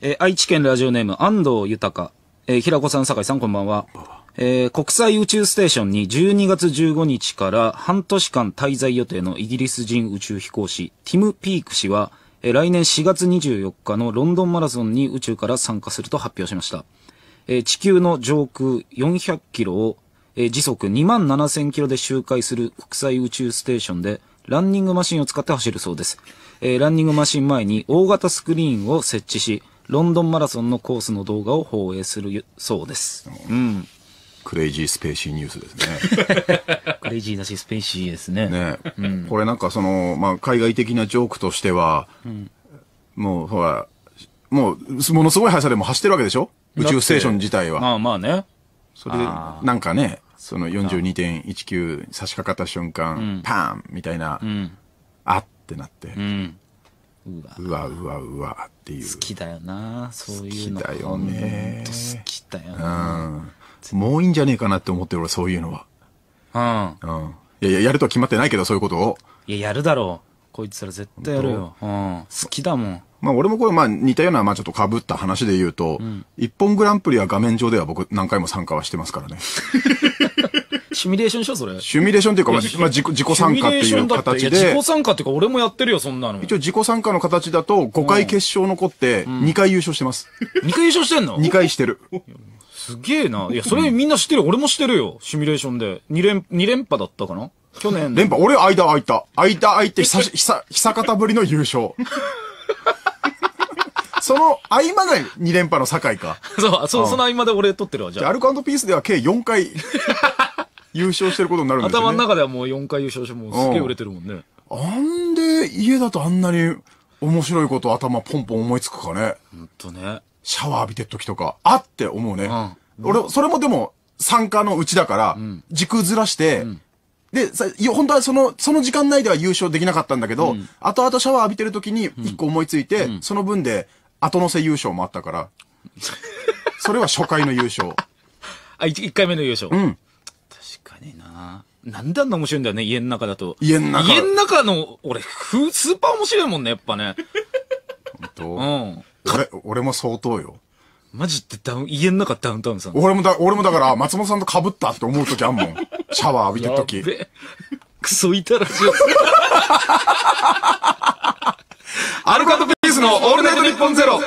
えー、愛知県ラジオネーム安藤豊。えー、平子さん、酒井さん、こんばんは。えー、国際宇宙ステーションに12月15日から半年間滞在予定のイギリス人宇宙飛行士、ティム・ピーク氏は、えー、来年4月24日のロンドンマラソンに宇宙から参加すると発表しました。えー、地球の上空400キロを、えー、時速2万7000キロで周回する国際宇宙ステーションで、ランニングマシンを使って走るそうです。えー、ランニングマシン前に大型スクリーンを設置し、ロンドンマラソンのコースの動画を放映するそうです。うん。クレイジースペーシーニュースですね。クレイジーだし、スペーシーですね。ね、うん、これなんかその、まあ、海外的なジョークとしては、うん、もうほら、もう、ものすごい速さでも走ってるわけでしょ宇宙ステーション自体は。まあまあね。それで、なんかね、その42.19差し掛かった瞬間、うん、パーンみたいな、あってなって。うんうわうわうわっていう好きだよなそういうの好きだよね好きだよな、うん、もういいんじゃねえかなって思ってる俺そういうのはうん、うん、いやいややるとは決まってないけどそういうことをいややるだろうこいつら絶対やるよ、うん、好きだもんまあ俺もこれまあ似たようなまあちょっと被った話で言うと、うん、一本グランプリは画面上では僕何回も参加はしてますからね シミュレーションでしょ、それ。シミュレーションっていうか、まあ、自己自己参加っていう形で。自己参加っていうか、俺もやってるよ、そんなの。一応自己参加の形だと、5回決勝残って、2回優勝してます。2回優勝してんの ?2 回してる。すげえな。いや、それみんな知ってる。俺も知ってるよ。シミュレーションで。2連、2連覇だったかな去年。連覇、俺間空いた。間空いて、久、久、久方ぶりの優勝。その合間が2連覇の境か。そう、そ、その合間で俺撮ってるわ、じゃあ。アルコピースでは計4回優勝してることになるんですよ、ね。頭の中ではもう4回優勝して、もうすげえ売れてるもんね。あんで、家だとあんなに面白いこと頭ポンポン思いつくかね。ほんとね。シャワー浴びてる時とか、あって思うね。うん、俺、それもでも、参加のうちだから、うん、軸ずらして、うん、で、さ、本当はその、その時間内では優勝できなかったんだけど、うん、後々シャワー浴びてる時に一個思いついて、その分で後乗せ優勝もあったから、それは初回の優勝。あ、一1回目の優勝。うん。なんであんな面白いんだよね、家の中だと。家の中。家の中の、俺、ふ、スーパー面白いもんね、やっぱね。んとうん。俺、俺も相当よ。マジってダウン、家の中ダウンタウンさん。俺もだ、俺もだから、松本さんと被ったって思うときあんもん。シャワー浴びてるとき。クソいたらしい。アルカトピースのオールナイトニッポンゼロ。